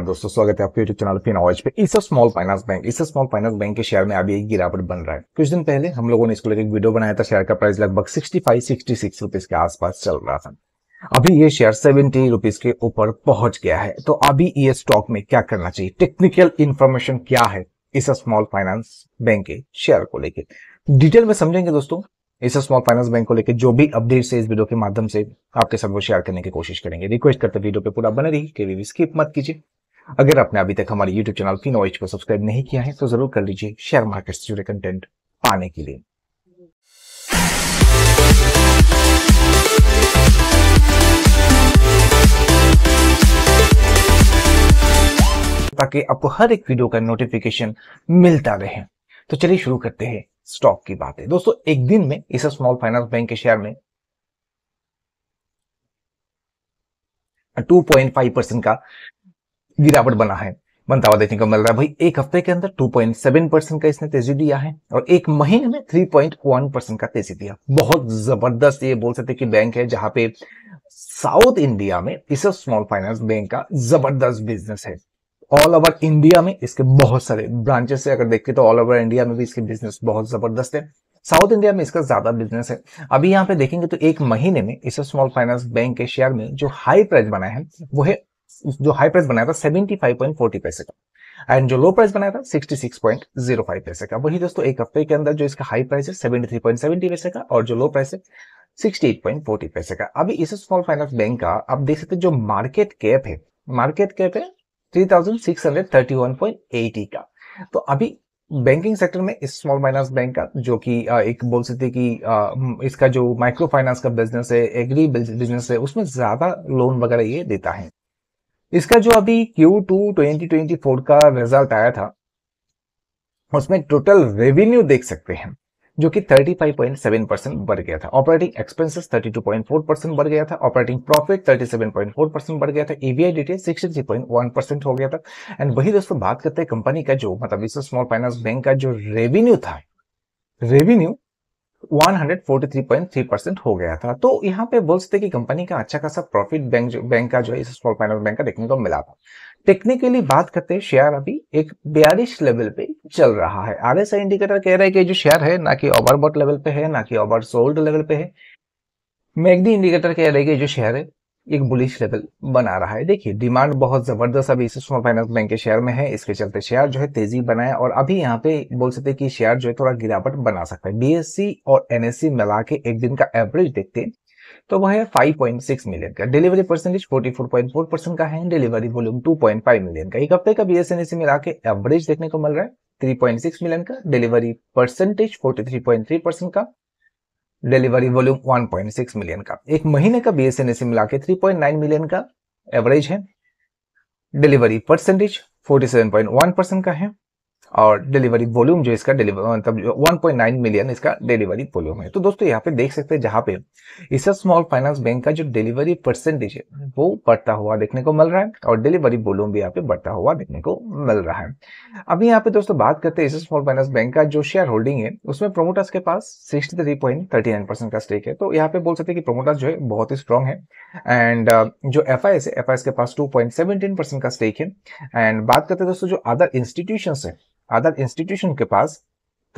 नमस्कार दोस्तों स्वागत है आपके यूट्यूब चैनल फिन आवाज पे इस स्मॉल फाइनेंस बैंक इस स्मॉल फाइनेंस बैंक के शेयर में अभी एक गिरावट बन रहा है कुछ दिन पहले हम लोगों ने इसको लेकर एक वीडियो बनाया था शेयर का प्राइस लगभग sixty five sixty six rupees के आसपास चल रहा था अभी ये शेयर सेवेंटी रुपीज के ऊपर पहुंच गया है तो अभी ये स्टॉक में क्या करना चाहिए टेक्निकल इन्फॉर्मेशन क्या है इस स्मॉल फाइनेंस बैंक के शेयर को लेकर डिटेल में समझेंगे दोस्तों इस स्मॉल फाइनेंस बैंक को लेकर जो भी अपडेट है इस वीडियो के माध्यम से आपके साथ वो शेयर करने की कोशिश करेंगे रिक्वेस्ट करते वीडियो पे पूरा बने रही कभी स्किप मत कीजिए अगर आपने अभी तक हमारे YouTube चैनल की नॉइज को सब्सक्राइब नहीं किया है तो जरूर कर लीजिए शेयर मार्केट से जुड़े कंटेंट पाने के लिए ताकि आपको हर एक वीडियो का नोटिफिकेशन मिलता रहे तो चलिए शुरू करते हैं स्टॉक की बातें दोस्तों एक दिन में इस स्मॉल फाइनेंस बैंक के शेयर में 2.5 परसेंट का गिरावट बना है बनता हुआ देखने को मिल रहा है भाई एक हफ्ते के अंदर 2.7 परसेंट का इसने तेजी दिया है और एक महीने में 3.1 परसेंट का तेजी दिया बहुत जबरदस्त ये बोल सकते कि बैंक है जहां पे साउथ इंडिया में इस स्मॉल फाइनेंस बैंक का जबरदस्त बिजनेस है ऑल ओवर इंडिया में इसके बहुत सारे ब्रांचेस है अगर देखते तो ऑल ओवर इंडिया में भी इसके बिजनेस बहुत जबरदस्त है साउथ इंडिया में इसका ज्यादा बिजनेस है अभी यहाँ पे देखेंगे तो एक महीने में इस स्मॉल फाइनेंस बैंक के शेयर में जो हाई प्राइस बना है वो है जो हाई प्राइस बनाया था 75.40 पैसे का एंड जो लो प्राइस बनाया था 66.05 पैसे का वही दोस्तों एक हफ्ते के अंदर जो इसका हाई प्राइस है 73.70 पैसे का और जो लो प्राइस है 68.40 पैसे का अभी इस स्मॉल फाइनेंस बैंक का आप देख सकते जो मार्केट कैप है मार्केट कैप है 3631.80 का तो अभी बैंकिंग सेक्टर में इस स्मॉल फाइनेंस बैंक का जो कि एक बोल सकते कि इसका जो माइक्रो फाइनेंस का बिजनेस है एग्री बिजनेस है उसमें ज्यादा लोन वगैरह ये देता है इसका जो अभी Q2 2024 का रिजल्ट आया था उसमें टोटल रेवेन्यू देख सकते हैं जो कि 35.7 परसेंट बढ़ गया था ऑपरेटिंग एक्सपेंसेस 32.4 परसेंट बढ़ गया था ऑपरेटिंग प्रॉफिट 37.4 परसेंट बढ़ गया था ईवीआई डिटेल 63.1 परसेंट हो गया था एंड वही दोस्तों बात करते हैं कंपनी का जो मतलब स्मॉल फाइनेंस बैंक का जो रेवेन्यू था रेवेन्यू 143.3 हो गया था तो यहाँ पे बोल सकते कि कंपनी का अच्छा खासा प्रॉफिट बैंक बैंक का जो है स्मॉल फाइनेंस बैंक का देखने को मिला था टेक्निकली बात करते हैं शेयर अभी एक बयालीस लेवल पे चल रहा है आर एस इंडिकेटर कह रहा है कि जो शेयर है ना कि ओवरबोट लेवल पे है ना कि ओवर सोल्ड लेवल पे है मैगनी इंडिकेटर कह रहे है कि जो शेयर है एक बुलिश लेवल बना रहा है देखिए डिमांड बहुत जबरदस्त अभी सुषमा फाइनेंस बैंक के शेयर में है इसके चलते शेयर जो है तेजी बनाया और अभी यहाँ पे बोल सकते हैं कि शेयर जो है थोड़ा गिरावट बना सकता है बीएससी और एनएससी मिला के एक दिन का एवरेज देखते हैं तो वह है 5.6 मिलियन का डिलीवरी परसेंटेज 44.4 परसेंट का है डिलीवरी वॉल्यूम 2.5 मिलियन का एक हफ्ते का बीएसएनएसी मिला के एवरेज देखने को मिल रहा है 3.6 मिलियन का डिलीवरी परसेंटेज 43.3 परसेंट का डिलीवरी वॉल्यूम 1.6 मिलियन का एक महीने का बीएसएनएस मिला के नाइन मिलियन का एवरेज है डिलीवरी परसेंटेज 47.1 परसेंट का है और डिलीवरी वॉल्यूम जो इसका डिलीवर मतलब 1.9 मिलियन इसका डिलीवरी वॉल्यूम है तो दोस्तों यहाँ पे देख सकते हैं जहाँ पे इस स्मॉल फाइनेंस बैंक का जो डिलीवरी परसेंटेज है वो बढ़ता हुआ देखने को मिल रहा है और डिलीवरी वॉल्यूम भी यहाँ पे बढ़ता हुआ देखने को मिल रहा है अभी यहाँ पे दोस्तों बात करते हैं इस स्मॉल फाइनेंस बैंक का जो शेयर होल्डिंग है उसमें प्रोमोटर्स के पास सिक्सटी का स्टेक है तो यहाँ पे बोल सकते हैं कि प्रोमोटर्स जो है बहुत ही स्ट्रॉन्ग है एंड uh, जो एफ है एफ के पास टू का स्टेक है एंड बात करते हैं दोस्तों जो अदर इंस्टीट्यूशन है अदर इंस्टीट्यूशन के पास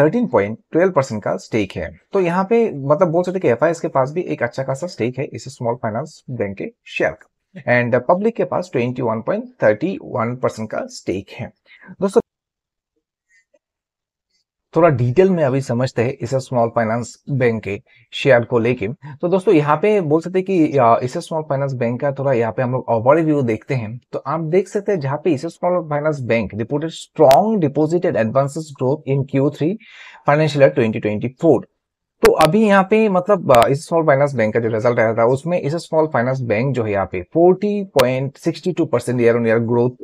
13.12 परसेंट का स्टेक है तो यहाँ पे मतलब बोल सकते कि एफ के पास भी एक अच्छा खासा स्टेक है इस स्मॉल फाइनेंस बैंक के शेयर का एंड पब्लिक के पास 21.31 परसेंट का स्टेक है दोस्तों थोड़ा डिटेल में अभी समझते हैं इसे स्मॉल फाइनेंस बैंक के शेयर को लेके तो दोस्तों यहाँ पे बोल सकते हैं कि इसे स्मॉल फाइनेंस बैंक का थोड़ा यहाँ पे हम लोग ओवर व्यू देखते हैं तो आप देख सकते हैं जहाँ पे इसे small finance bank reported strong deposited advance advances growth in Q three financial twenty तो अभी यहाँ पे मतलब इस स्मॉल फाइनेंस बैंक का जो रिजल्ट आया था उसमें इस स्मॉल फाइनेंस बैंक जो है यहाँ पे 40.62 percent year on year growth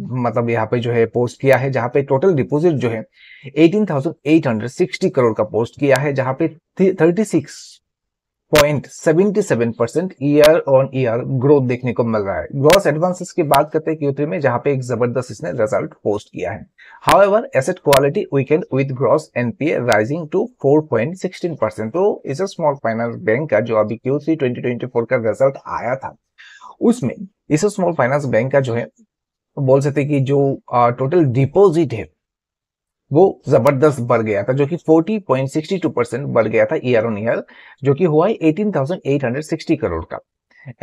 मतलब यहाँ पे जो है पोस्ट किया है जहाँ पे टोटल डिपॉजिट जो है 18,860 करोड़ का पोस्ट किया है जहाँ पे 36.77 percent year on year growth देखने को मिल रहा है ग्रॉस एडवांसेस की बात करते हैं क्यूथ्री में जहाँ पे एक जबरदस्त इसने रिजल्ट पोस्ट किया है however asset quality weekend with gross NPA rising to 4.16 percent तो इस स्मॉल फाइनेंस बैंक का जो अभी क्यू सी का रिजल्ट आया था उसमें इस स्मॉल फाइनेंस बैंक का जो है बोल सकते कि जो टोटल डिपॉजिट है वो जबरदस्त बढ़ गया था जो कि 40.62 परसेंट बढ़ गया था ईयर ऑन ईयर जो कि हुआ है 18,860 करोड़ का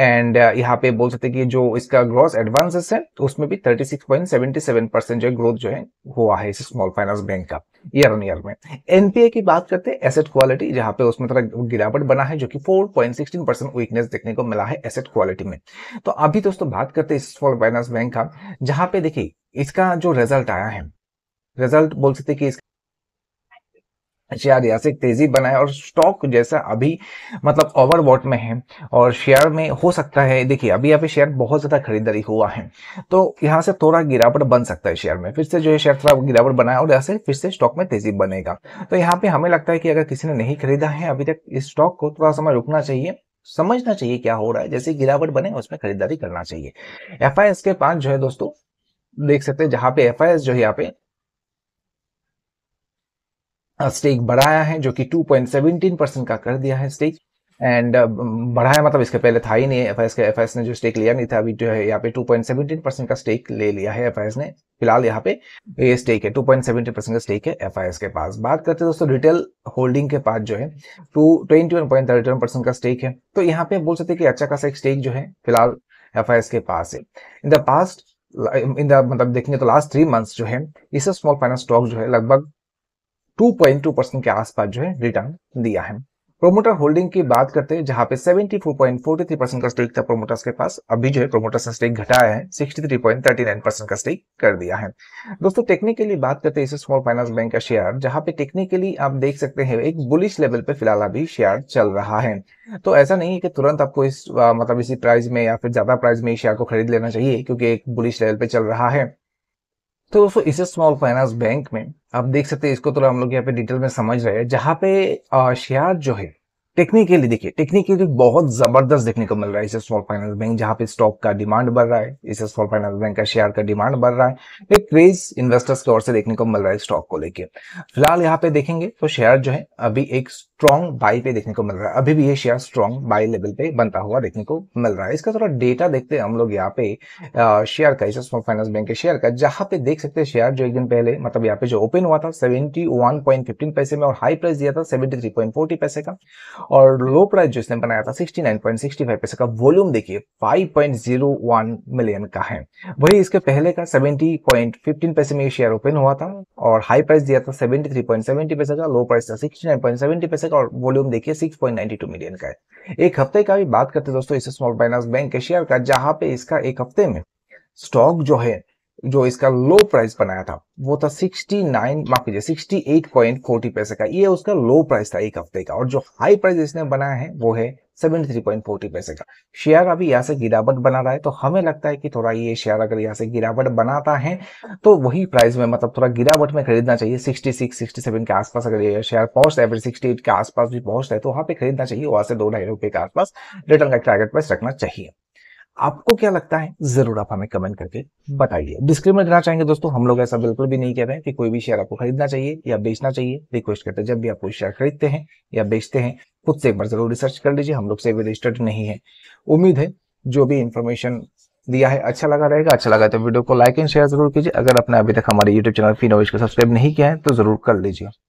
एंड uh, यहाँ पे बोल सकते कि जो इसका ग्रॉस एडवांसेस है उसमें भी 36.77 परसेंट जो ग्रोथ जो है हुआ है इस स्मॉल फाइनेंस बैंक का ईयर ऑन ईयर में एनपीए की बात करते हैं एसेट क्वालिटी जहां पे उसमें थोड़ा गिरावट बना है जो कि 4.16 परसेंट वीकनेस देखने को मिला है एसेट क्वालिटी में तो अभी दोस्तों बात करते हैं स्मॉल फाइनेंस बैंक का जहां पे देखिए इसका जो रिजल्ट आया है रिजल्ट बोल सकते कि इसका शेयर से तेजी बनाए और स्टॉक जैसा अभी मतलब वोट में है और शेयर में हो सकता है देखिए अभी यहाँ पे शेयर बहुत ज़्यादा खरीदारी हुआ है तो यहाँ से थोड़ा गिरावट बन सकता है शेयर में फिर से जो है शेयर थोड़ा गिरावट बनाया और यहाँ से फिर से स्टॉक में तेजी बनेगा तो यहाँ पे हमें लगता है कि अगर किसी ने नहीं खरीदा है अभी तक इस स्टॉक को थोड़ा समय रुकना चाहिए समझना चाहिए क्या हो रहा है जैसे गिरावट बने उसमें खरीदारी करना चाहिए एफ के पास जो है दोस्तों देख सकते हैं जहाँ पे एफ जो है यहाँ पे स्टेक बढ़ाया है जो कि 2.17 परसेंट का कर दिया है स्टेक एंड बढ़ाया मतलब इसके पहले था ही नहीं एफ के एफ ने जो स्टेक लिया नहीं था अभी जो है यहाँ पे 2.17 परसेंट का स्टेक ले लिया है एफ ने फिलहाल यहाँ पे ये स्टेक है 2.17 परसेंट का स्टेक है एफ के पास बात करते हैं दोस्तों रिटेल होल्डिंग के पास जो है टू तो ट्वेंटी का स्टेक है तो यहाँ पे बोल सकते कि अच्छा खासा एक स्टेक जो है फिलहाल एफ के पास है in the past in the मतलब देखेंगे तो लास्ट थ्री मंथ्स जो है इस स्मॉल फाइनेंस स्टॉक जो है लगभग 2.2 परसेंट के आसपास जो है रिटर्न दिया है प्रोमोटर होल्डिंग की बात करते हैं जहां पे 74.43 परसेंट का स्टेक था प्रोमोटर्स के पास अभी जो है प्रोमोटर्स ने स्टेक घटाया है 63.39 परसेंट का स्टेक कर दिया है दोस्तों टेक्निकली बात करते हैं इस स्मॉल फाइनेंस बैंक का शेयर जहां पे टेक्निकली आप देख सकते हैं एक बुलिश लेवल पे फिलहाल अभी शेयर चल रहा है तो ऐसा नहीं है कि तुरंत आपको इस मतलब इसी प्राइस में या फिर ज्यादा प्राइस में शेयर को खरीद लेना चाहिए क्योंकि एक बुलिश लेवल पे चल रहा है तो दोस्तों इसे स्मॉल फाइनेंस बैंक में आप देख सकते हैं इसको तो हम लोग यहाँ पे डिटेल में समझ रहे हैं जहाँ पे शेयर जो है टेक्निकली देखिए टेक्निकली तो बहुत जबरदस्त देखने को मिल रहा है इसे स्मॉल फाइनेंस बैंक जहां पे स्टॉक का डिमांड बढ़ रहा है इसे स्मॉल फाइनेंस बैंक का शेयर का डिमांड बढ़ रहा है एक क्रेज इन्वेस्टर्स की ओर से देखने को मिल रहा है स्टॉक को लेके फिलहाल यहाँ पे देखेंगे तो शेयर जो है अभी एक स्ट्रॉन्ग बाई पे देखने को मिल रहा है अभी भी ये शेयर स्ट्रॉन्ग बाई लेवल पे बनता हुआ देखने को मिल रहा है इसका थोड़ा डेटा देखते हैं हम लोग यहाँ पे शेयर का इसे स्मॉल फाइनेंस बैंक के शेयर का जहां पे देख सकते हैं शेयर जो एक दिन पहले मतलब यहाँ पे जो ओपन हुआ था सेवेंटी पैसे में और हाई प्राइस दिया था सेवेंटी पैसे का और लो प्राइस जिसने बनाया था 69.65 पैसे का वॉल्यूम देखिए 5.01 मिलियन का है वही इसके पहले का 70.15 पैसे में शेयर ओपन हुआ था और हाई प्राइस दिया था 73.70 पैसे का लो प्राइस था 69.70 पैसे का और वॉल्यूम देखिए 6.92 मिलियन का है एक हफ्ते का भी बात करते दोस्तों इस स्मॉल फाइनेंस बैंक के शेयर का जहां पे इसका एक हफ्ते में स्टॉक जो है जो इसका लो प्राइस बनाया था वो था 69 माफ कीजिए 68.40 पैसे का ये उसका लो प्राइस था एक हफ्ते का और जो हाई प्राइस इसने बनाया है वो है 73.40 पैसे का शेयर अभी यहाँ से गिरावट बना रहा है तो हमें लगता है कि थोड़ा ये शेयर अगर यहाँ से गिरावट बनाता है तो वही प्राइस में मतलब थोड़ा गिरावट में खरीदना चाहिए 66 67 के आसपास अगर ये शेयर पहुंचता है फिर 68 के आसपास भी पहुंचता है तो वहाँ पे खरीदना चाहिए वहां से दो ढाई रुपए के आसपास रिटर्न का टारगेट प्राइस रखना चाहिए आपको क्या लगता है जरूर आप हमें कमेंट करके हम्म। बताइए डिस्क्लेमर देना चाहेंगे दोस्तों हम लोग ऐसा बिल्कुल भी नहीं कह रहे हैं कि कोई भी शेयर आपको खरीदना चाहिए या बेचना चाहिए रिक्वेस्ट करते हैं जब भी आप कोई शेयर खरीदते हैं या बेचते हैं खुद से एक बार जरूर रिसर्च कर लीजिए हम लोग से भी रजिस्टर्ड नहीं है उम्मीद है जो भी इन्फॉर्मेशन दिया है अच्छा लगा रहेगा अच्छा लगा तो वीडियो को लाइक एंड शेयर जरूर कीजिए अगर आपने अभी तक हमारे यूट्यूब चैनल फिनोविश को सब्सक्राइब नहीं किया है तो जरूर कर लीजिए